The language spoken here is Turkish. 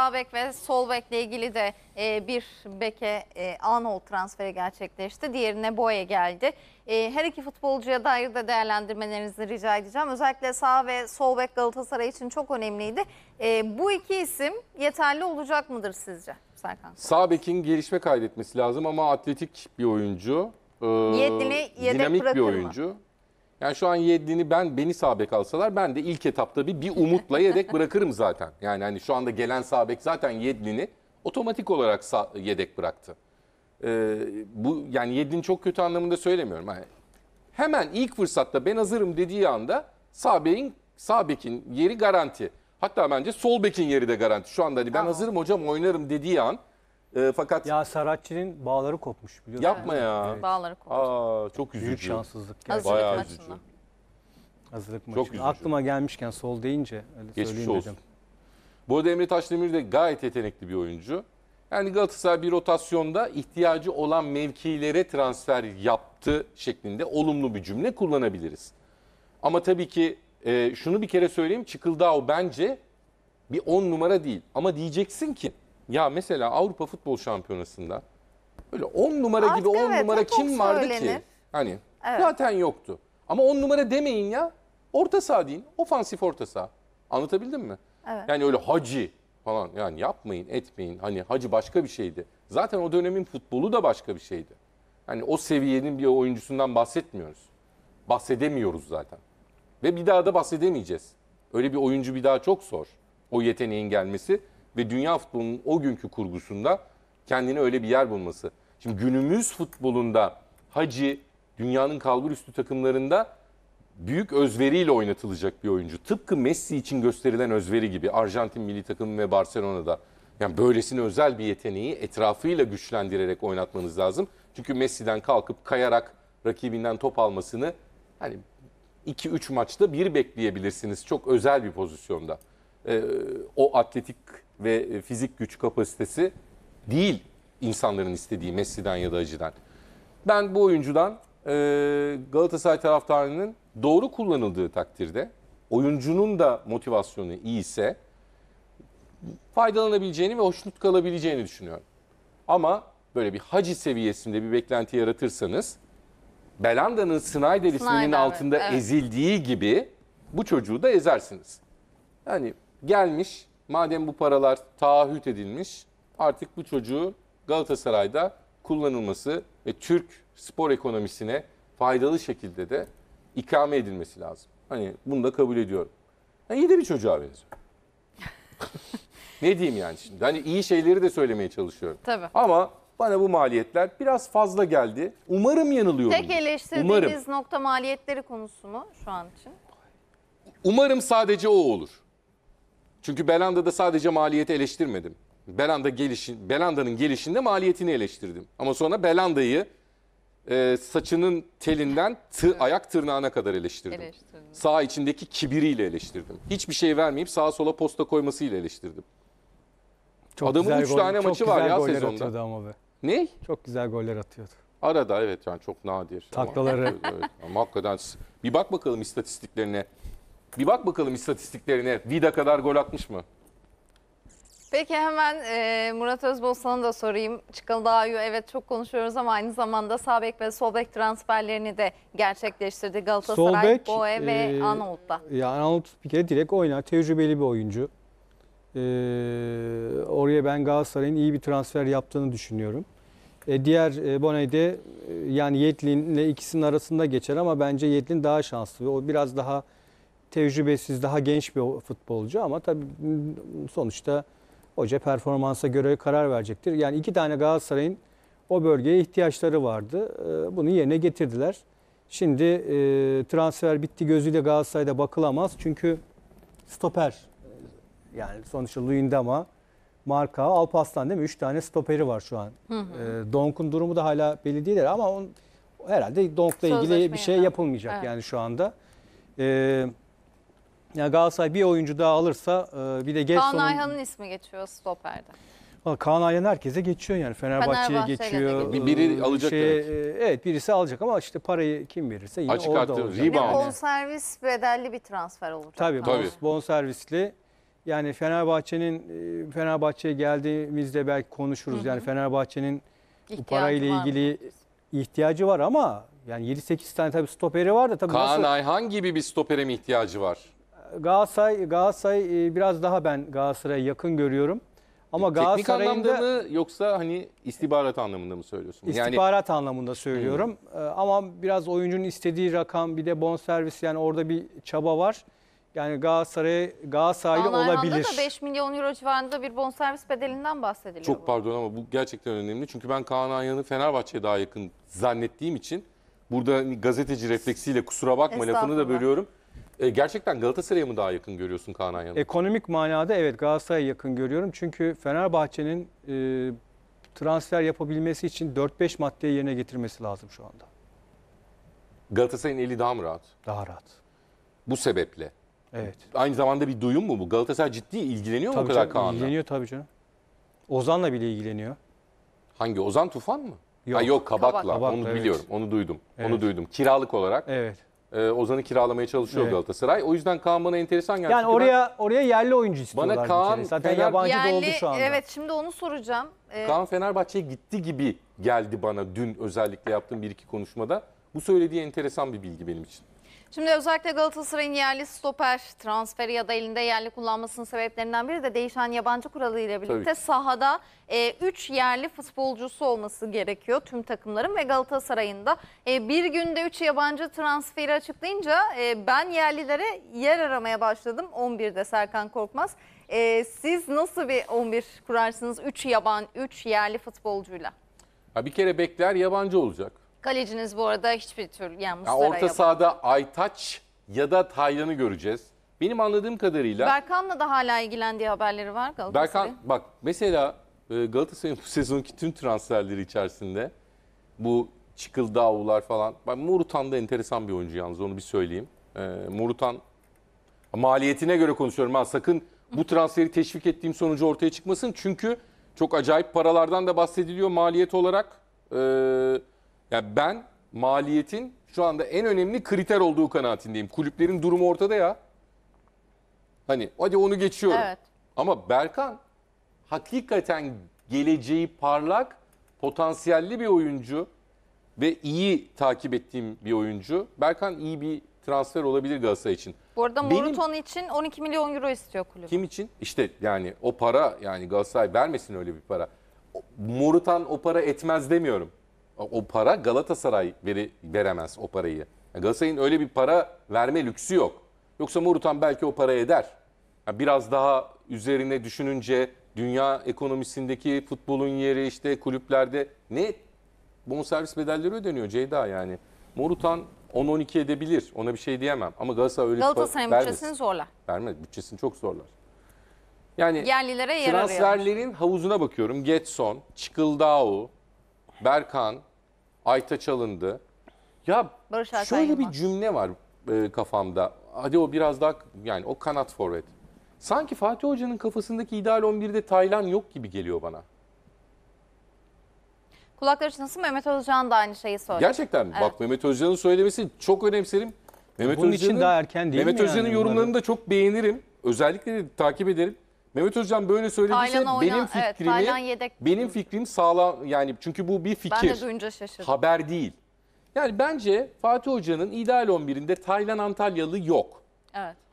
Sağ bek ve sol bekle ilgili de e, bir beke e, Anold transferi gerçekleşti. Diğerine boye geldi. E, her iki futbolcuya dair de değerlendirmelerinizi rica edeceğim. Özellikle sağ ve sol bek Galatasaray için çok önemliydi. E, bu iki isim yeterli olacak mıdır sizce Serkan? Sağ bekin gelişme kaydetmesi lazım ama atletik bir oyuncu. E, ee, Yedili yedek dinamik bir bırakır mı? oyuncu. Yani şu an yediğini ben beni sabek alsalar ben de ilk etapta bir, bir umutla yedek bırakırım zaten. Yani hani şu anda gelen sabek zaten Yedlin'i otomatik olarak yedek bıraktı. Ee, bu yani yedin çok kötü anlamında söylemiyorum. Yani hemen ilk fırsatta ben hazırım dediği anda Sabek'in Sabek'in yeri garanti. Hatta bence sol bekin yeri de garanti. Şu anda hani ben Aa. hazırım hocam oynarım dediği an e, fakat Ya Saratçı'nın bağları kopmuş biliyorsun. yapma ya. Bağları kopmuş. Aa çok üzücü. Büyük şanssızlık. Hazırlık gerçekten. Bayağı üzücü. Hazırlık maçı. üzücü. Aklıma gelmişken sol deyince öyle Geçmiş söyleyeyim olsun. dedim. Bu arada Emre Taşdemir de gayet yetenekli bir oyuncu. Yani Galatasaray bir rotasyonda ihtiyacı olan mevkilere transfer yaptı şeklinde olumlu bir cümle kullanabiliriz. Ama tabii ki e, şunu bir kere söyleyeyim. Çıkıldao bence bir 10 numara değil. Ama diyeceksin ki ya mesela Avrupa Futbol Şampiyonası'nda böyle 10 numara Artık gibi 10 evet, numara kim vardı söylenir. ki? Hani Evet. zaten yoktu. Ama 10 numara demeyin ya. Orta saha deyin. Ofansif orta saha. Anlatabildim mi? Evet. Yani öyle hacı falan yani yapmayın etmeyin. Hani hacı başka bir şeydi. Zaten o dönemin futbolu da başka bir şeydi. Hani o seviyenin bir oyuncusundan bahsetmiyoruz. Bahsedemiyoruz zaten. Ve bir daha da bahsedemeyeceğiz. Öyle bir oyuncu bir daha çok zor. O yeteneğin gelmesi ve dünya futbolunun o günkü kurgusunda kendine öyle bir yer bulması. Şimdi günümüz futbolunda Hacı dünyanın kalbur üstü takımlarında büyük özveriyle oynatılacak bir oyuncu. Tıpkı Messi için gösterilen özveri gibi Arjantin milli takımı ve Barcelona'da. Yani böylesine özel bir yeteneği etrafıyla güçlendirerek oynatmanız lazım. Çünkü Messi'den kalkıp kayarak rakibinden top almasını hani 2-3 maçta bir bekleyebilirsiniz çok özel bir pozisyonda. Ee, o atletik ve e, fizik güç kapasitesi değil insanların istediği Messi'den ya da Hacı'dan. Ben bu oyuncudan e, Galatasaray taraftarının doğru kullanıldığı takdirde oyuncunun da motivasyonu iyi ise faydalanabileceğini ve hoşnut kalabileceğini düşünüyorum. Ama böyle bir hacı seviyesinde bir beklenti yaratırsanız Belanda'nın Snyder isminin Snyder, altında evet. ezildiği gibi bu çocuğu da ezersiniz. Yani gelmiş madem bu paralar taahhüt edilmiş artık bu çocuğu Galatasaray'da kullanılması ve Türk spor ekonomisine faydalı şekilde de ikame edilmesi lazım. Hani bunu da kabul ediyorum. Yani iyi de bir çocuğa benziyor. ne diyeyim yani şimdi? Hani iyi şeyleri de söylemeye çalışıyorum. Tabii. Ama bana bu maliyetler biraz fazla geldi. Umarım yanılıyorum. Tek eleştirdiğiniz Umarım. nokta maliyetleri konusu mu şu an için? Umarım sadece o olur. Çünkü Belanda'da sadece maliyeti eleştirmedim. Belanda gelişin, Belanda'nın gelişinde maliyetini eleştirdim. Ama sonra Belanda'yı e, saçının telinden tı, evet. ayak tırnağına kadar eleştirdim. eleştirdim. Sağ içindeki kibiriyle eleştirdim. Hiçbir şey vermeyip sağa sola posta koymasıyla eleştirdim. Çok Adamın 3 tane çok maçı var ya sezonda. Ama be. Ne? Çok güzel goller atıyordu. Arada evet yani çok nadir. Taklaları. Ama, evet, ama hakikaten bir bak bakalım istatistiklerine. Bir bak bakalım istatistiklerine. Vida kadar gol atmış mı? Peki hemen e, Murat Özbol da sorayım. Çıkaldağ'ı evet çok konuşuyoruz ama aynı zamanda sağ bek ve sol bek transferlerini de gerçekleştirdi Galatasaray, sol bek, Boe ve e, Arnavut'ta. Ya Arnavut bir kere direkt oynar. Tecrübeli bir oyuncu. E, oraya ben Galatasaray'ın iyi bir transfer yaptığını düşünüyorum. E, diğer e, Boney'de e, yani Yetlin'le ikisinin arasında geçer ama bence Yetlin daha şanslı. O biraz daha tecrübesiz, daha genç bir futbolcu ama tabii sonuçta hoca performansa göre karar verecektir. Yani iki tane Galatasaray'ın o bölgeye ihtiyaçları vardı. Ee, bunu yerine getirdiler. Şimdi e, transfer bitti gözüyle Galatasaray'da bakılamaz. Çünkü stoper e, yani sonuçta Luyendama, Marka, Alpaslan değil mi? Üç tane stoperi var şu an. Hı hı. E, Donk'un durumu da hala belli değil ama on, herhalde Donk'la ilgili bir şey yapılmayacak evet. yani şu anda. Evet. Yani Galatasaray bir oyuncu daha alırsa e, bir de Kaan Getson'un... Ayhan'ın ismi geçiyor stoperde. Valla Kaan Ayhan herkese geçiyor yani Fenerbahçe'ye Fenerbahçe'ye de geçiyor. geçiyor. Bir- biri ee, alacak şey, demek. E, evet birisi alacak ama işte parayı kim verirse yine Açık orada arttırır, olacak. Bir rebound. bonservis bedelli bir transfer olacak. Tabii, Tabii. Tabii. Bon, servisli. Yani Fenerbahçe'nin e, Fenerbahçe'ye geldiğimizde belki konuşuruz. Yani Fenerbahçe'nin bu İhtiyacı parayla var ilgili ihtiyacı var ama yani 7-8 tane tabii stoperi var da tabii Kaan nasıl Ayhan gibi bir stopere mi ihtiyacı var? Galatasaray, Galatasaray e, biraz daha ben Galatasaray'a yakın görüyorum. Ama Teknik anlamda mı yoksa hani istihbarat anlamında mı söylüyorsun? İstihbarat yani... anlamında söylüyorum. Hmm. E, ama biraz oyuncunun istediği rakam bir de bonservis yani orada bir çaba var. Yani Galatasaray Galatasaraylı olabilir. da 5 milyon euro civarında bir bonservis bedelinden bahsediliyor. Çok bu. pardon ama bu gerçekten önemli. Çünkü ben Kaan Ayhan'ı Fenerbahçe'ye daha yakın zannettiğim için burada hani gazeteci refleksiyle kusura bakma lafını da bölüyorum. E, gerçekten Galatasaray'a mı daha yakın görüyorsun Kaan Ayhan'ı? Ekonomik manada evet Galatasaray'a yakın görüyorum. Çünkü Fenerbahçe'nin e, transfer yapabilmesi için 4-5 maddeyi yerine getirmesi lazım şu anda. Galatasaray'ın eli daha mı rahat? Daha rahat. Bu sebeple. Evet. Aynı zamanda bir duyum mu bu? Galatasaray ciddi ilgileniyor tabii mu o kadar canım, Kaan'la? İlgileniyor tabii canım. Ozan'la bile ilgileniyor. Hangi? Ozan Tufan mı? Yok, ha, yok Kabak'la. Kabak. Onu evet. biliyorum. Onu duydum. Evet. Onu duydum. Kiralık olarak. Evet e, Ozan'ı kiralamaya çalışıyor Evet. Galatasaray. O yüzden Kaan bana enteresan geldi. Yani Çünkü ben- oraya oraya yerli oyuncu istiyorlar Bana Kaan kere. Zaten Fener- yabancı da oldu şu anda. evet şimdi onu soracağım. Ee, Kaan Fenerbahçe'ye gitti gibi geldi bana dün özellikle yaptığım bir iki konuşmada. Bu söylediği enteresan bir bilgi benim için. Şimdi özellikle Galatasaray'ın yerli stoper transferi ya da elinde yerli kullanmasının sebeplerinden biri de değişen yabancı kuralı ile birlikte sahada 3 e, yerli futbolcusu olması gerekiyor tüm takımların ve Galatasaray'ın da e, bir günde 3 yabancı transferi açıklayınca e, ben yerlilere yer aramaya başladım 11'de Serkan Korkmaz. E, siz nasıl bir 11 kurarsınız 3 yaban 3 yerli futbolcuyla? Ha bir kere bekler yabancı olacak. Kaleciniz bu arada hiçbir tür yani Ya Muslera'ya orta sahada Aytaç ya da Taylan'ı göreceğiz. Benim anladığım kadarıyla Berkan'la da hala ilgilendiği haberleri var Galatasaray'ın. Berkan bak mesela e, Galatasaray'ın bu sezonki tüm transferleri içerisinde bu çıkıl davular falan. Ben Morutan da enteresan bir oyuncu yalnız onu bir söyleyeyim. E, Morutan maliyetine göre konuşuyorum ha sakın bu transferi teşvik ettiğim sonucu ortaya çıkmasın. Çünkü çok acayip paralardan da bahsediliyor maliyet olarak. E, ya ben maliyetin şu anda en önemli kriter olduğu kanaatindeyim. Kulüplerin durumu ortada ya. Hani hadi onu geçiyorum. Evet. Ama Berkan hakikaten geleceği parlak, potansiyelli bir oyuncu ve iyi takip ettiğim bir oyuncu. Berkan iyi bir transfer olabilir Galatasaray için. Bu arada Benim- için 12 milyon euro istiyor kulüp. Kim için? İşte yani o para yani Galatasaray vermesin öyle bir para. O- Morutan o para etmez demiyorum o para Galatasaray veri, veremez o parayı. Galatasaray'ın öyle bir para verme lüksü yok. Yoksa Murutan belki o para eder. biraz daha üzerine düşününce dünya ekonomisindeki futbolun yeri işte kulüplerde ne bonservis bedelleri ödeniyor Ceyda yani. Morutan 10-12 edebilir. Ona bir şey diyemem. Ama Galatasaray öyle Galatasaray'ın bütçesini zorla. Vermez. Bütçesini çok zorlar. Yani Yerlilere yer transferlerin arıyor. havuzuna bakıyorum. Getson, Çıkıldao, Berkan, Ayta Çalındı. Ya Barış Alper şöyle bir cümle var e, kafamda. Hadi o biraz daha yani o kanat forvet. Sanki Fatih Hoca'nın kafasındaki ideal 11'de Taylan yok gibi geliyor bana. Kulakları çınlasın Mehmet Özcan da aynı şeyi söyledi. Gerçekten Evet. bak Mehmet Özcan'ın söylemesi çok önemserim. Mehmet Bunun için daha erken değil Mehmet mi yani yorumlarını bunları? da çok beğenirim. Özellikle de takip ederim. Mehmet Özcan böyle söylediyse Taylan'a benim evet, fikrimi Taylan yedek. benim fikrim sağlam yani çünkü bu bir fikir. Ben de duyunca şaşırdım. haber değil. Yani bence Fatih Hoca'nın ideal 11'inde Taylan Antalyalı yok. Evet.